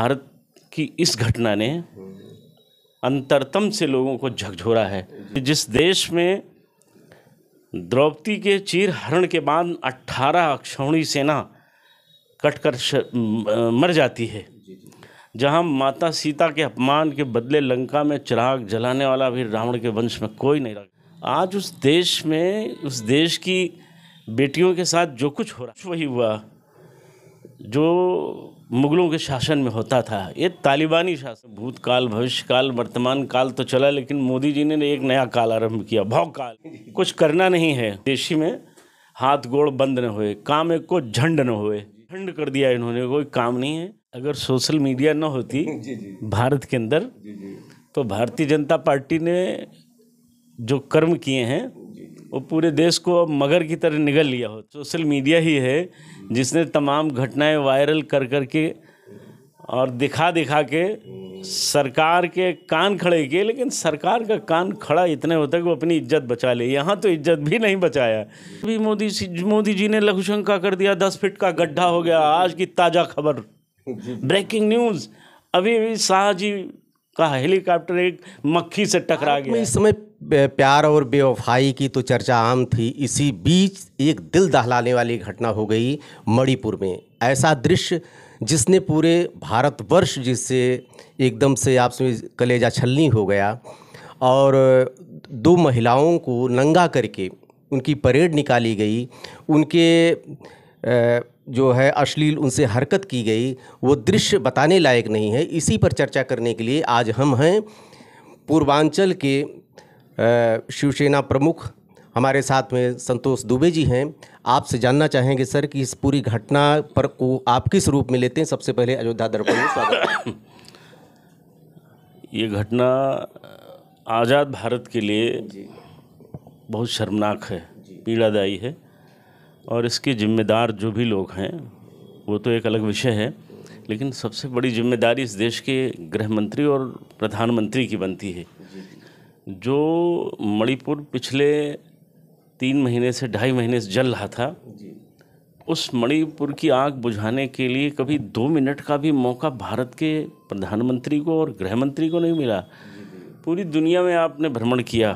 भारत की इस घटना ने अंतरतम से लोगों को झकझोरा है जिस देश में द्रौपदी के चीर हरण के बाद 18 अक्षौणी सेना कट कर मर जाती है जहां माता सीता के अपमान के बदले लंका में चिराग जलाने वाला भी रावण के वंश में कोई नहीं रहा आज उस देश में उस देश की बेटियों के साथ जो कुछ हो रहा वही हुआ जो मुगलों के शासन में होता था ये तालिबानी शासन भूतकाल भविष्यकाल वर्तमान काल तो चला लेकिन मोदी जी ने एक नया काल आरंभ किया भाव काल कुछ करना नहीं है देशी में हाथ गोड़ बंद न हुए काम एक को झंड न हुए झंड कर दिया इन्होंने कोई काम नहीं है अगर सोशल मीडिया न होती भारत के अंदर तो भारतीय जनता पार्टी ने जो कर्म किए हैं वो पूरे देश को अब मगर की तरह निगल लिया हो सोशल मीडिया ही है जिसने तमाम घटनाएं वायरल कर कर के और दिखा दिखा के सरकार के कान खड़े किए लेकिन सरकार का कान खड़ा इतने होता कि वो अपनी इज्जत बचा ले यहाँ तो इज्जत भी नहीं बचाया अभी मोदी मोदी जी ने लघुशंका कर दिया दस फिट का गड्ढा हो गया आज की ताज़ा खबर ब्रेकिंग न्यूज़ अभी अभी शाह जी का हेलीकॉप्टर एक मक्खी से टकरा गया इस समय प्यार और बेवफाई की तो चर्चा आम थी इसी बीच एक दिल दहलाने वाली घटना हो गई मणिपुर में ऐसा दृश्य जिसने पूरे भारतवर्ष जिससे एकदम से आप में कलेजा छलनी हो गया और दो महिलाओं को नंगा करके उनकी परेड निकाली गई उनके जो है अश्लील उनसे हरकत की गई वो दृश्य बताने लायक नहीं है इसी पर चर्चा करने के लिए आज हम हैं पूर्वांचल के शिवसेना प्रमुख हमारे साथ में संतोष दुबे जी हैं आपसे जानना चाहेंगे सर कि इस पूरी घटना पर को आप किस रूप में लेते हैं सबसे पहले अयोध्या दर्पण स्वागत ये घटना आज़ाद भारत के लिए बहुत शर्मनाक है पीड़ादायी है और इसके जिम्मेदार जो भी लोग हैं वो तो एक अलग विषय है लेकिन सबसे बड़ी जिम्मेदारी इस देश के गृह मंत्री और प्रधानमंत्री की बनती है जो मणिपुर पिछले तीन महीने से ढाई महीने से जल रहा था उस मणिपुर की आग बुझाने के लिए कभी दो मिनट का भी मौका भारत के प्रधानमंत्री को और गृह मंत्री को नहीं मिला पूरी दुनिया में आपने भ्रमण किया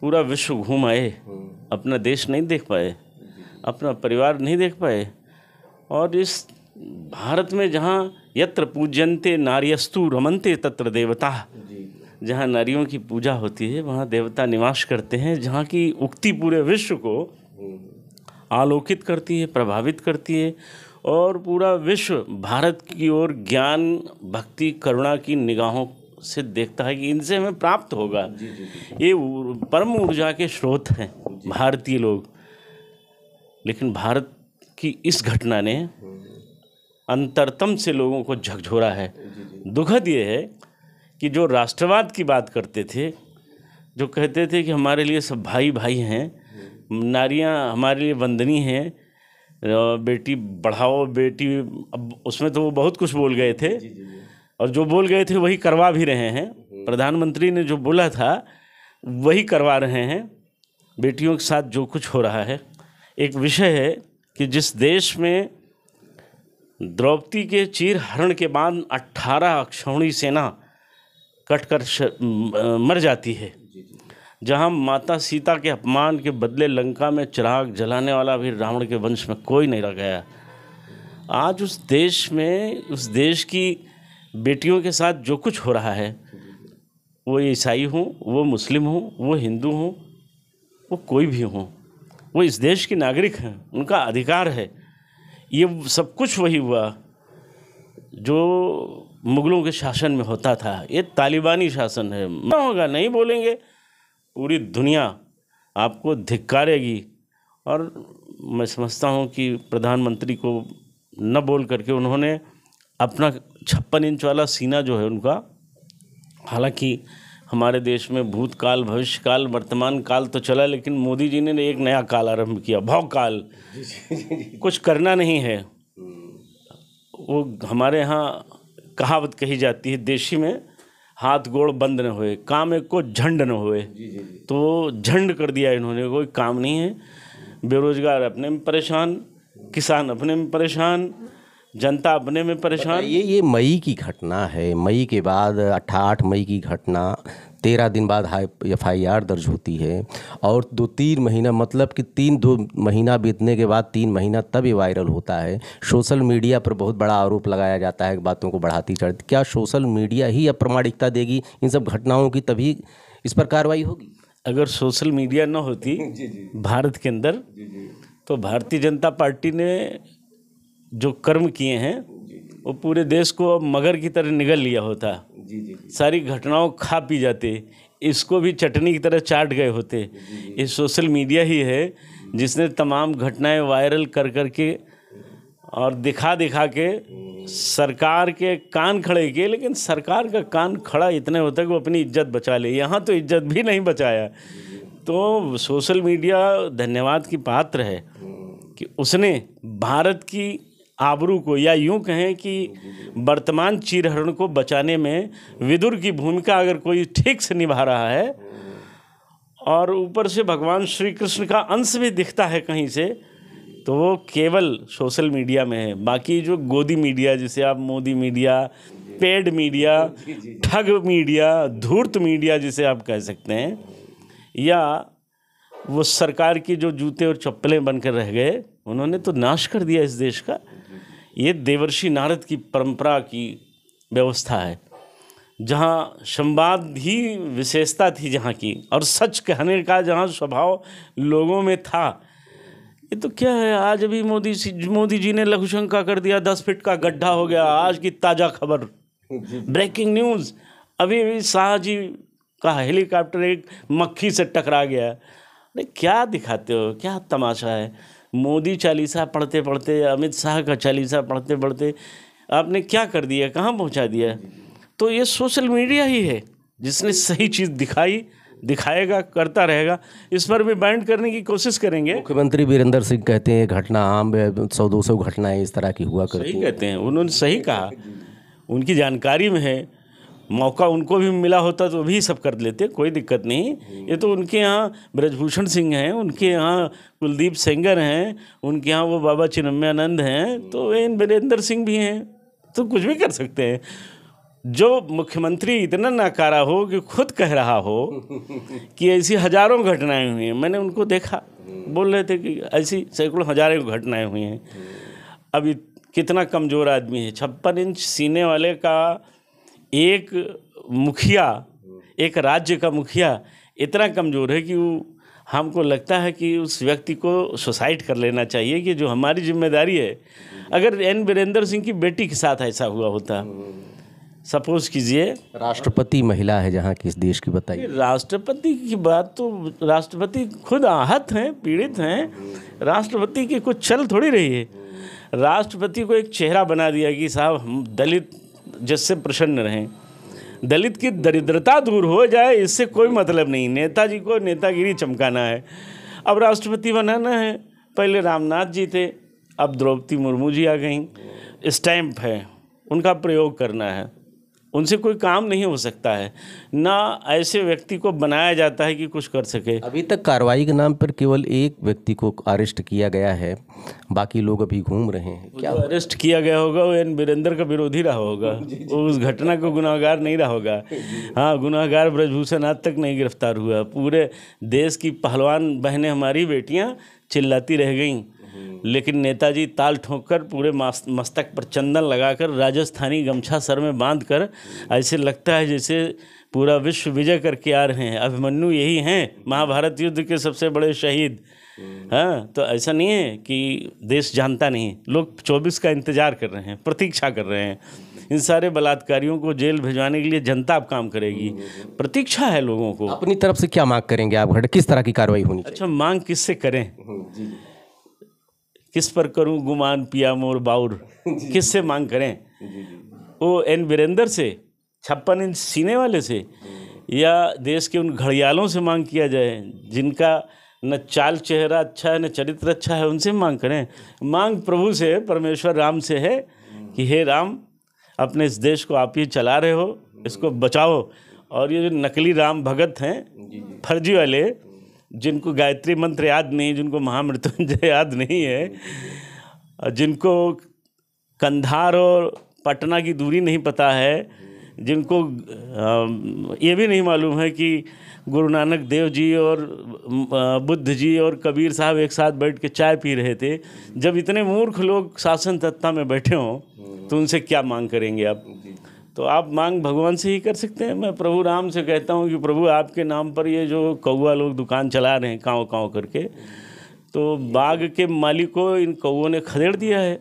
पूरा विश्व घूम आए हम्म। अपना देश नहीं देख पाए अपना परिवार नहीं देख पाए और इस भारत में जहाँ यत्र पूजनते नार्यस्तु रमनते तत्र देवता जहाँ नारियों की पूजा होती है वहाँ देवता निवास करते हैं जहाँ की उक्ति पूरे विश्व को आलोकित करती है प्रभावित करती है और पूरा विश्व भारत की ओर ज्ञान भक्ति करुणा की निगाहों से देखता है कि इनसे हमें प्राप्त होगा ये परम ऊर्जा के स्रोत हैं भारतीय लोग लेकिन भारत की इस घटना ने हम्म। अंतरतम से लोगों को झकझोरा है दुखद ये है कि जो राष्ट्रवाद की बात करते थे जो कहते थे कि हमारे लिए सब भाई भाई हैं नारियाँ हमारे लिए वंदनी हैं बेटी बढ़ाओ बेटी अब उसमें तो वो बहुत कुछ बोल गए थे जी जी। और जो बोल गए थे वही करवा भी रहे हैं हम्म। प्रधानमंत्री ने जो बोला था वही करवा रहे हैं बेटियों के साथ जो कुछ हो रहा है एक विषय है कि जिस देश में द्रौपदी के चीर हरण के बाद अट्ठारह अक्षौणी सेना कट कर मर जाती है जहाँ माता सीता के अपमान के बदले लंका में चिराग जलाने वाला भी रावण के वंश में कोई नहीं रह गया आज उस देश में उस देश की बेटियों के साथ जो कुछ हो रहा है वो ईसाई हूँ वो मुस्लिम हूँ वो हिंदू हूँ वो कोई भी हूँ वो इस देश के नागरिक हैं उनका अधिकार है ये सब कुछ वही हुआ जो मुगलों के शासन में होता था ये तालिबानी शासन है ना होगा नहीं बोलेंगे पूरी दुनिया आपको धिक्कारेगी और मैं समझता हूँ कि प्रधानमंत्री को न बोल करके उन्होंने अपना छप्पन इंच वाला सीना जो है उनका हालांकि हमारे देश में भूतकाल भविष्यकाल वर्तमान काल तो चला लेकिन मोदी जी ने एक नया काल आरंभ किया भव काल कुछ करना नहीं है वो हमारे यहाँ कहावत कही जाती है देशी में हाथ गोड़ बंद न होए काम एक को झंड न होए तो झंड कर दिया इन्होंने कोई काम नहीं है बेरोजगार अपने में परेशान किसान अपने में परेशान जनता अपने में परेशान ये ये मई की घटना है मई के बाद अट्ठाठ मई की घटना तेरह दिन बाद एफ आई आर दर्ज होती है और दो तीन महीना मतलब कि तीन दो महीना बीतने के बाद तीन महीना तब ये वायरल होता है सोशल मीडिया पर बहुत बड़ा आरोप लगाया जाता है बातों को बढ़ाती चढ़ती क्या सोशल मीडिया ही अप्रमाणिकता देगी इन सब घटनाओं की तभी इस पर कार्रवाई होगी अगर सोशल मीडिया न होती जी जी। भारत के अंदर जी जी। तो भारतीय जनता पार्टी ने जो कर्म किए हैं वो पूरे देश को अब मगर की तरह निगल लिया होता जी जी सारी घटनाओं खा पी जाते इसको भी चटनी की तरह चाट गए होते ये सोशल मीडिया ही है जिसने तमाम घटनाएं वायरल कर कर के और दिखा दिखा के सरकार के कान खड़े किए लेकिन सरकार का कान खड़ा इतने होता है कि वो अपनी इज्जत बचा ले यहाँ तो इज्जत भी नहीं बचाया तो सोशल मीडिया धन्यवाद की पात्र है हम्म। कि उसने भारत की आबरू को या यूं कहें कि वर्तमान चिरहरण को बचाने में विदुर की भूमिका अगर कोई ठीक से निभा रहा है और ऊपर से भगवान श्री कृष्ण का अंश भी दिखता है कहीं से तो वो केवल सोशल मीडिया में है बाकी जो गोदी मीडिया जिसे आप मोदी मीडिया पेड मीडिया ठग मीडिया धूर्त मीडिया जिसे आप कह सकते हैं या वो सरकार की जो जूते और चप्पलें बनकर रह गए उन्होंने तो नाश कर दिया इस देश का ये देवर्षि नारद की परंपरा की व्यवस्था है जहाँ संवाद ही विशेषता थी जहाँ की और सच कहने का जहाँ स्वभाव लोगों में था ये तो क्या है आज अभी मोदी मोदी जी ने लघुशंका कर दिया दस फीट का गड्ढा हो गया आज की ताज़ा खबर ब्रेकिंग न्यूज़ अभी अभी शाहजी का हेलीकॉप्टर एक मक्खी से टकरा गया अरे क्या दिखाते हो क्या तमाशा है मोदी चालीसा पढ़ते पढ़ते अमित शाह का चालीसा पढ़ते पढ़ते आपने क्या कर दिया कहाँ पहुँचा दिया तो ये सोशल मीडिया ही है जिसने सही चीज़ दिखाई दिखाएगा करता रहेगा इस पर भी बैंड करने की कोशिश करेंगे मुख्यमंत्री वीरेंद्र सिंह कहते हैं घटना आम सौ दो सौ घटनाएं इस तरह की हुआ करती सही कहते हैं उन्होंने सही कहा उनकी जानकारी में है मौका उनको भी मिला होता तो भी सब कर लेते कोई दिक्कत नहीं हम्म। ये तो उनके यहाँ ब्रजभूषण सिंह हैं उनके यहाँ कुलदीप सेंगर हैं उनके यहाँ वो बाबा चिन्मयानंद हैं तो वे हम्म। इन वीरेंद्र सिंह भी हैं तो कुछ भी कर सकते हैं जो मुख्यमंत्री इतना नाकारा हो कि खुद कह रहा हो कि ऐसी हजारों घटनाएं हुई हैं मैंने उनको देखा हम्म। बोल रहे थे कि ऐसी सैकड़ों हजारों घटनाएं हुई हैं अब कितना कमज़ोर आदमी है छप्पन इंच सीने वाले का एक मुखिया एक राज्य का मुखिया इतना कमज़ोर है कि वो हमको लगता है कि उस व्यक्ति को सुसाइड कर लेना चाहिए कि जो हमारी जिम्मेदारी है अगर एन बीरेंद्र सिंह की बेटी के साथ ऐसा हुआ होता सपोज कीजिए राष्ट्रपति महिला है जहाँ किस देश की बताइए राष्ट्रपति की बात तो राष्ट्रपति खुद आहत हैं पीड़ित हैं राष्ट्रपति की कुछ चल थोड़ी रही है राष्ट्रपति को एक चेहरा बना दिया कि साहब हम दलित जिससे प्रसन्न रहें दलित की दरिद्रता दूर हो जाए इससे कोई मतलब नहीं नेताजी को नेतागिरी चमकाना है अब राष्ट्रपति बनाना है पहले रामनाथ जी थे अब द्रौपदी मुर्मू जी आ गई स्टैम्प है उनका प्रयोग करना है उनसे कोई काम नहीं हो सकता है ना ऐसे व्यक्ति को बनाया जाता है कि कुछ कर सके अभी तक कार्रवाई के नाम पर केवल एक व्यक्ति को अरेस्ट किया गया है बाकी लोग अभी घूम रहे हैं क्या अरेस्ट किया गया होगा वो एन वीरेंद्र का विरोधी रहा होगा वो उस घटना को गुनाहगार नहीं रहा होगा हाँ गुनाहगार ब्रजभूषण आज तक नहीं गिरफ्तार हुआ पूरे देश की पहलवान बहनें हमारी बेटियाँ चिल्लाती रह गईं लेकिन नेताजी ताल ठोंक कर पूरे मस्तक पर चंदन लगाकर राजस्थानी गमछा सर में बांध कर ऐसे लगता है जैसे पूरा विश्व विजय करके आ रहे हैं अभिमन्यु यही हैं महाभारत युद्ध के सबसे बड़े शहीद हाँ तो ऐसा नहीं है कि देश जानता नहीं लोग 24 का इंतज़ार कर रहे हैं प्रतीक्षा कर रहे हैं इन सारे बलात्कारियों को जेल भिजवाने के लिए जनता अब काम करेगी प्रतीक्षा है लोगों को अपनी तरफ से क्या मांग करेंगे आप किस तरह की कार्रवाई होनी अच्छा मांग किससे करें हम्म, किस पर करूं गुमान पिया मोर बाउर किस से मांग करें वो एन वीरेंद्र से छप्पन इंच सीने वाले से या देश के उन घड़ियालों से मांग किया जाए जिनका न चाल चेहरा अच्छा है न चरित्र अच्छा है उनसे मांग करें मांग प्रभु से परमेश्वर राम से है कि हे राम अपने इस देश को आप ही चला रहे हो इसको बचाओ और ये जो नकली राम भगत हैं फर्जी वाले जिनको गायत्री मंत्र याद नहीं जिनको महामृत्युंजय याद नहीं है जिनको कंधार और पटना की दूरी नहीं पता है जिनको ये भी नहीं मालूम है कि गुरु नानक देव जी और बुद्ध जी और कबीर साहब एक साथ बैठ के चाय पी रहे थे जब इतने मूर्ख लोग शासन तत्ता में बैठे हों तो उनसे क्या मांग करेंगे आप तो आप मांग भगवान से ही कर सकते हैं मैं प्रभु राम से कहता हूँ कि प्रभु आपके नाम पर ये जो कौआ लोग दुकान चला रहे हैं काँव काँव करके तो बाग के मालिक को इन कौओं ने खदेड़ दिया है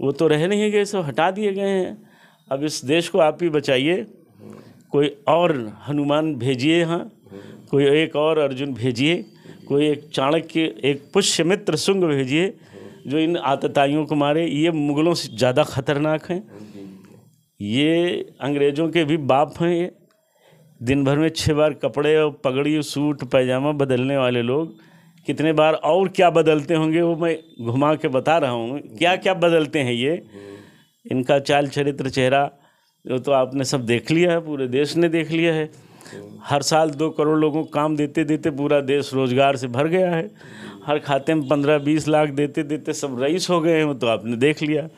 वो तो रह नहीं गए सब हटा दिए गए हैं अब इस देश को आप ही बचाइए कोई और हनुमान भेजिए हाँ कोई एक और अर्जुन भेजिए कोई एक चाणक्य एक पुष्यमित्र सुंग भेजिए जो इन आतताइयों को मारे ये मुगलों से ज़्यादा खतरनाक हैं ये अंग्रेज़ों के भी बाप हैं ये दिन भर में छः बार कपड़े और पगड़ी सूट पैजामा बदलने वाले लोग कितने बार और क्या बदलते होंगे वो मैं घुमा के बता रहा हूँ क्या क्या बदलते हैं ये इनका चाल चरित्र चेहरा जो तो आपने सब देख लिया है पूरे देश ने देख लिया है हर साल दो करोड़ लोगों को काम देते देते पूरा देश रोजगार से भर गया है हर खाते में पंद्रह बीस लाख देते देते सब रईस हो गए हैं वो तो आपने देख लिया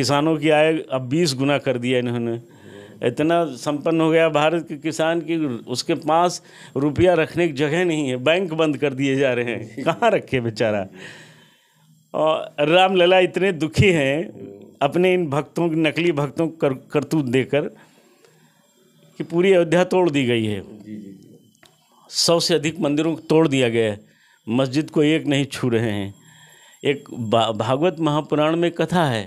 किसानों की आय अब बीस गुना कर दिया इन्होंने इतना संपन्न हो गया भारत के किसान कि उसके पास रुपया रखने की जगह नहीं है बैंक बंद कर दिए जा रहे हैं कहाँ रखे बेचारा और रामलला इतने दुखी हैं अपने इन भक्तों की नकली भक्तों को कर, करतूत देकर कि पूरी अयोध्या तोड़ दी गई है सौ से अधिक मंदिरों को तोड़ दिया गया है मस्जिद को एक नहीं छू रहे हैं एक भागवत महापुराण में कथा है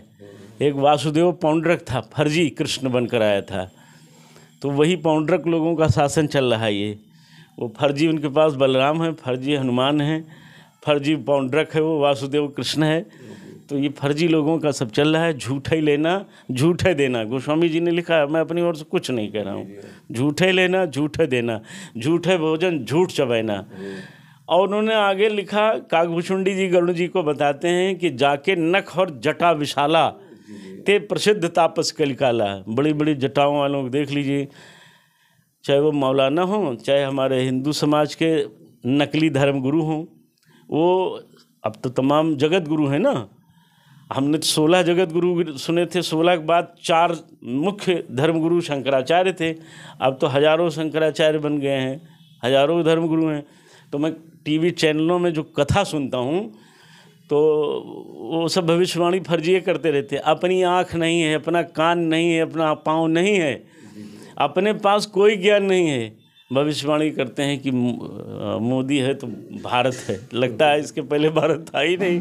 एक वासुदेव पौंड्रक था फर्जी कृष्ण बनकर आया था तो वही पौंड्रक लोगों का शासन चल रहा है ये वो फर्जी उनके पास बलराम है फर्जी हनुमान है फर्जी पौंड्रक है वो वासुदेव कृष्ण है तो ये फर्जी लोगों का सब चल रहा है झूठे लेना झूठे देना गोस्वामी जी ने लिखा है मैं अपनी ओर से कुछ नहीं कह रहा हूँ झूठे लेना झूठे देना झूठे भोजन झूठ चबैना और उन्होंने आगे लिखा कागभूषुंडी जी गरुण जी को बताते हैं कि जाके नख और जटा विशाला इतने प्रसिद्ध तापस कलिकाला है बड़ी बड़ी जटाओं वालों को देख लीजिए चाहे वो मौलाना हों चाहे हमारे हिंदू समाज के नकली धर्म गुरु हों वो अब तो तमाम जगत गुरु हैं ना हमने तो सोलह जगत गुरु सुने थे सोलह के बाद चार मुख्य धर्मगुरु शंकराचार्य थे अब तो हजारों शंकराचार्य बन गए हैं हजारों धर्मगुरु हैं तो मैं टीवी चैनलों में जो कथा सुनता हूँ तो वो सब भविष्यवाणी फर्जी करते रहते हैं अपनी आँख नहीं है अपना कान नहीं है अपना पाँव नहीं है अपने पास कोई ज्ञान नहीं है भविष्यवाणी करते हैं कि मोदी है तो भारत है लगता है इसके पहले भारत था ही नहीं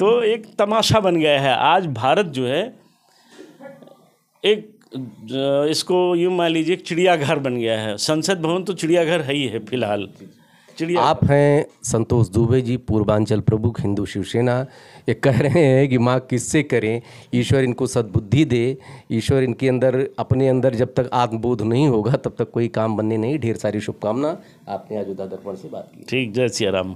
तो एक तमाशा बन गया है आज भारत जो है एक इसको यूँ मान लीजिए चिड़ियाघर बन गया है संसद भवन तो चिड़ियाघर है ही है फिलहाल चिड़िया आप हैं संतोष दुबे जी पूर्वांचल प्रमुख हिंदू शिवसेना ये कह रहे हैं कि माँ किससे करें ईश्वर इनको सद्बुद्धि दे ईश्वर इनके अंदर अपने अंदर जब तक आत्मबोध नहीं होगा तब तक कोई काम बनने नहीं ढेर सारी शुभकामना आपने आज उदा दर्पण से बात की ठीक जय सिया राम